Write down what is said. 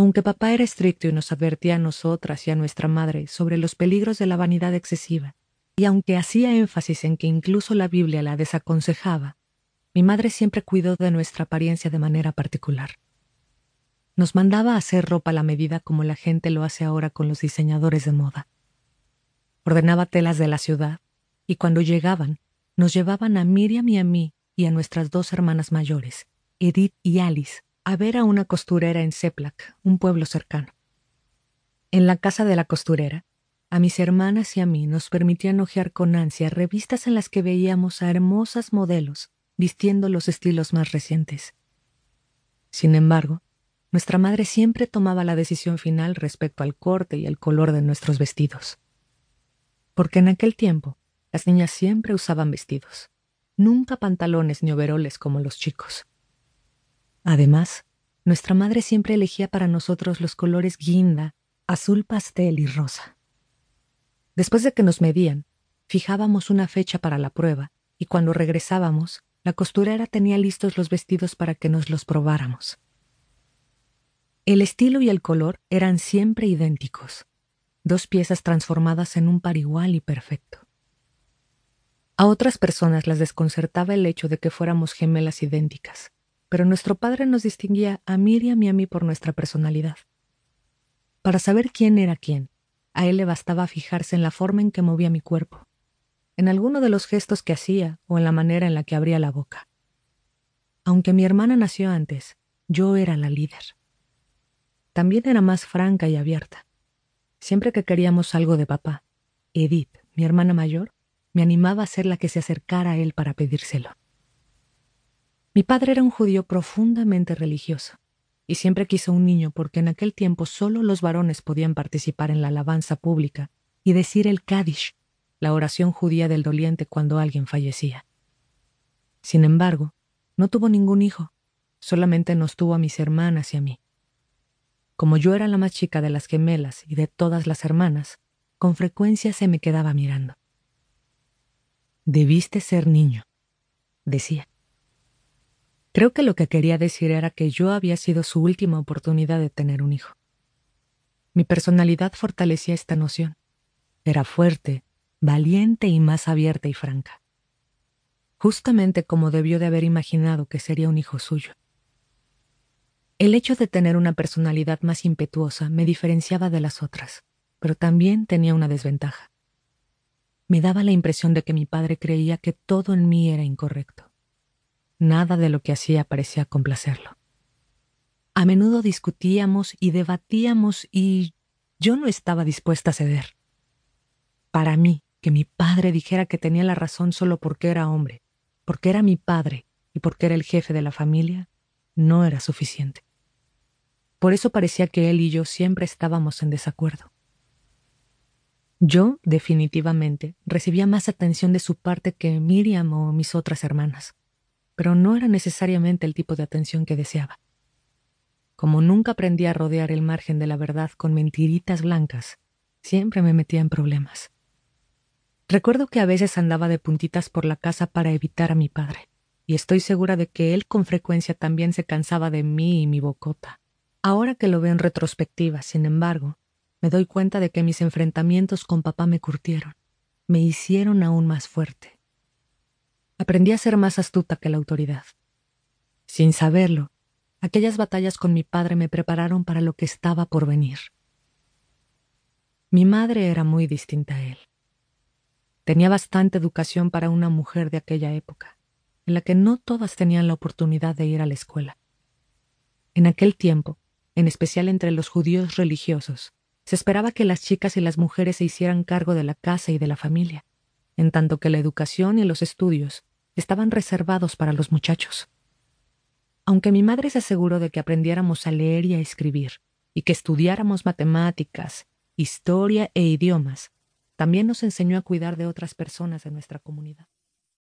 aunque papá era estricto y nos advertía a nosotras y a nuestra madre sobre los peligros de la vanidad excesiva, y aunque hacía énfasis en que incluso la Biblia la desaconsejaba, mi madre siempre cuidó de nuestra apariencia de manera particular. Nos mandaba a hacer ropa a la medida como la gente lo hace ahora con los diseñadores de moda. Ordenaba telas de la ciudad, y cuando llegaban, nos llevaban a Miriam y a mí y a nuestras dos hermanas mayores, Edith y Alice, a ver a una costurera en Seplac, un pueblo cercano. En la casa de la costurera, a mis hermanas y a mí nos permitían hojear con ansia revistas en las que veíamos a hermosas modelos vistiendo los estilos más recientes. Sin embargo, nuestra madre siempre tomaba la decisión final respecto al corte y al color de nuestros vestidos. Porque en aquel tiempo, las niñas siempre usaban vestidos, nunca pantalones ni overoles como los chicos. Además, nuestra madre siempre elegía para nosotros los colores guinda, azul pastel y rosa. Después de que nos medían, fijábamos una fecha para la prueba y cuando regresábamos, la costurera tenía listos los vestidos para que nos los probáramos. El estilo y el color eran siempre idénticos, dos piezas transformadas en un par igual y perfecto. A otras personas las desconcertaba el hecho de que fuéramos gemelas idénticas, pero nuestro padre nos distinguía a Miriam y a mí por nuestra personalidad. Para saber quién era quién, a él le bastaba fijarse en la forma en que movía mi cuerpo, en alguno de los gestos que hacía o en la manera en la que abría la boca. Aunque mi hermana nació antes, yo era la líder. También era más franca y abierta. Siempre que queríamos algo de papá, Edith, mi hermana mayor, me animaba a ser la que se acercara a él para pedírselo. Mi padre era un judío profundamente religioso y siempre quiso un niño porque en aquel tiempo solo los varones podían participar en la alabanza pública y decir el Kaddish, la oración judía del doliente cuando alguien fallecía. Sin embargo, no tuvo ningún hijo, solamente nos tuvo a mis hermanas y a mí. Como yo era la más chica de las gemelas y de todas las hermanas, con frecuencia se me quedaba mirando. Debiste ser niño, decía. Creo que lo que quería decir era que yo había sido su última oportunidad de tener un hijo. Mi personalidad fortalecía esta noción. Era fuerte, valiente y más abierta y franca. Justamente como debió de haber imaginado que sería un hijo suyo. El hecho de tener una personalidad más impetuosa me diferenciaba de las otras, pero también tenía una desventaja. Me daba la impresión de que mi padre creía que todo en mí era incorrecto. Nada de lo que hacía parecía complacerlo. A menudo discutíamos y debatíamos y yo no estaba dispuesta a ceder. Para mí, que mi padre dijera que tenía la razón solo porque era hombre, porque era mi padre y porque era el jefe de la familia, no era suficiente. Por eso parecía que él y yo siempre estábamos en desacuerdo. Yo, definitivamente, recibía más atención de su parte que Miriam o mis otras hermanas pero no era necesariamente el tipo de atención que deseaba. Como nunca aprendí a rodear el margen de la verdad con mentiritas blancas, siempre me metía en problemas. Recuerdo que a veces andaba de puntitas por la casa para evitar a mi padre, y estoy segura de que él con frecuencia también se cansaba de mí y mi bocota. Ahora que lo veo en retrospectiva, sin embargo, me doy cuenta de que mis enfrentamientos con papá me curtieron, me hicieron aún más fuerte aprendí a ser más astuta que la autoridad. Sin saberlo, aquellas batallas con mi padre me prepararon para lo que estaba por venir. Mi madre era muy distinta a él. Tenía bastante educación para una mujer de aquella época, en la que no todas tenían la oportunidad de ir a la escuela. En aquel tiempo, en especial entre los judíos religiosos, se esperaba que las chicas y las mujeres se hicieran cargo de la casa y de la familia, en tanto que la educación y los estudios estaban reservados para los muchachos. Aunque mi madre se aseguró de que aprendiéramos a leer y a escribir, y que estudiáramos matemáticas, historia e idiomas, también nos enseñó a cuidar de otras personas de nuestra comunidad.